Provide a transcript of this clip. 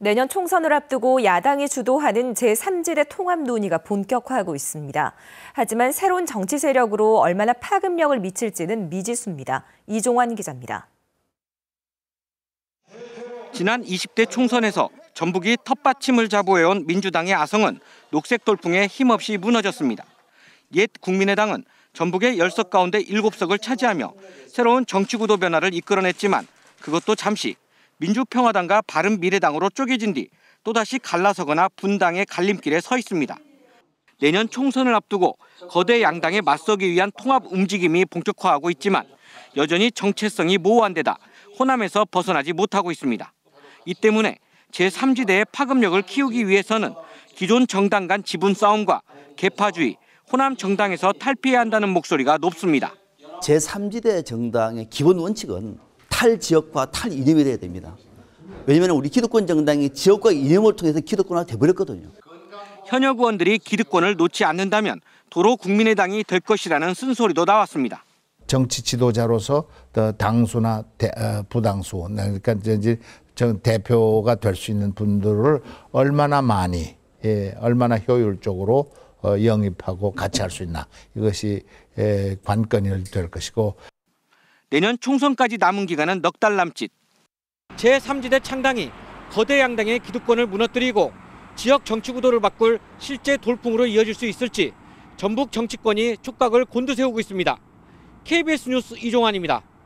내년 총선을 앞두고 야당이 주도하는 제3질의 통합 논의가 본격화하고 있습니다. 하지만 새로운 정치 세력으로 얼마나 파급력을 미칠지는 미지수입니다. 이종환 기자입니다. 지난 20대 총선에서 전북이 텃밭침을 자부해온 민주당의 아성은 녹색 돌풍에 힘없이 무너졌습니다. 옛 국민의당은 전북의 10석 가운데 7석을 차지하며 새로운 정치구도 변화를 이끌어냈지만 그것도 잠시 민주평화당과 바른미래당으로 쪼개진 뒤 또다시 갈라서거나 분당의 갈림길에 서 있습니다. 내년 총선을 앞두고 거대 양당에 맞서기 위한 통합 움직임이 본격화하고 있지만 여전히 정체성이 모호한 데다 호남에서 벗어나지 못하고 있습니다. 이 때문에 제3지대의 파급력을 키우기 위해서는 기존 정당 간 지분 싸움과 개파주의, 호남 정당에서 탈피해야 한다는 목소리가 높습니다. 제3지대 정당의 기본 원칙은 탈 지역과 탈 이념이 돼야 됩니다. 왜냐하면 우리 기득권 정당이 지역과 이념을 통해서 기득권화 돼버렸거든요. 현역 의원들이 기득권을 놓지 않는다면 도로 국민의당이 될 것이라는 쓴소리도 나왔습니다. 정치 지도자로서 당수나 대, 어, 부당수 네, 그러니까 이제 대표가 될 수 있는 분들을 얼마나 많이 예, 얼마나 효율적으로 어, 영입하고 같이 할 수 있나 이것이 예, 관건이 될 것이고 내년 총선까지 남은 기간은 넉 달 남짓. 제3지대 창당이 거대 양당의 기득권을 무너뜨리고 지역 정치 구도를 바꿀 실제 돌풍으로 이어질 수 있을지 전북 정치권이 촉각을 곤두세우고 있습니다. KBS 뉴스 이종환입니다.